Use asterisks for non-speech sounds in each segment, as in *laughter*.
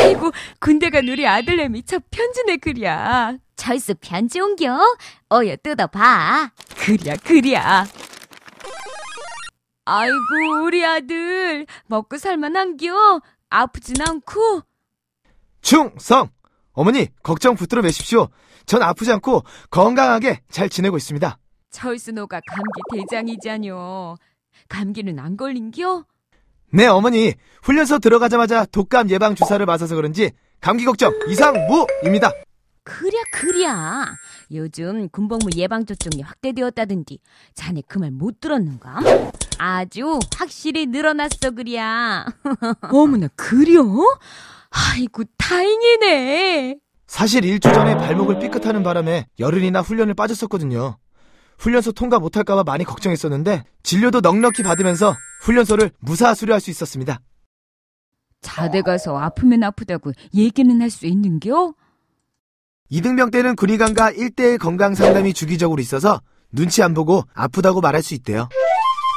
아이고 군대 가 우리 아들내미 참 편지네 그야 철수 편지 옮겨 어여 뜯어봐 그랴 리 그랴 아이고 우리 아들 먹고 살만한겨 아프진 않고 충성 어머니 걱정 붙들어 매십시오 전 아프지 않고 건강하게 잘 지내고 있습니다 철수노가 감기 대장이자뇨 감기는 안 걸린겨? 네, 어머니. 훈련소 들어가자마자 독감 예방 주사를 맞아서 그런지 감기 걱정 이상무입니다. 그랴 그랴. 요즘 군복무 예방접종이 확대되었다든지 자네 그 말 못 들었는가? 아주 확실히 늘어났어 그랴. *laughs* 어머나 그려? 아이고 다행이네. 사실 일주 전에 발목을 삐끗하는 바람에 열흘이나 훈련을 빠졌었거든요. 훈련소 통과 못할까봐 많이 걱정했었는데 진료도 넉넉히 받으면서 훈련소를 무사 수료할 수 있었습니다. 자대 가서 아프면 아프다고 얘기는 할 수 있는겨? 이등병 때는 군의관과 1대1 건강 상담이 주기적으로 있어서 눈치 안 보고 아프다고 말할 수 있대요.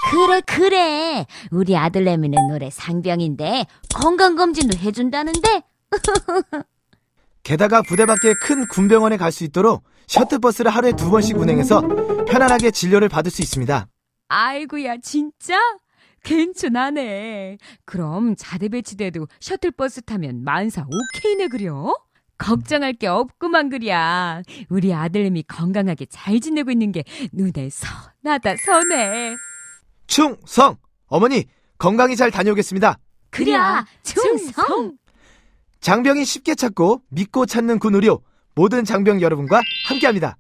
그래 그래 우리 아들내미는 올해 상병인데 건강검진도 해준다는데 *laughs* 게다가 부대 밖에 큰 군병원에 갈 수 있도록 셔틀버스를 하루에 두 번씩 운행해서 편안하게 진료를 받을 수 있습니다. 아이구야 진짜? 괜찮아네. 그럼 자대 배치돼도 셔틀버스 타면 만사 오케이네 그려? 걱정할 게 없구만 그랴. 우리 아들님이 건강하게 잘 지내고 있는 게 눈에 선하다 선해. 충성! 어머니, 건강히 잘 다녀오겠습니다. 그랴 충성! 장병이 쉽게 찾고 믿고 찾는 군 그 의료 모든 장병 여러분과 함께합니다.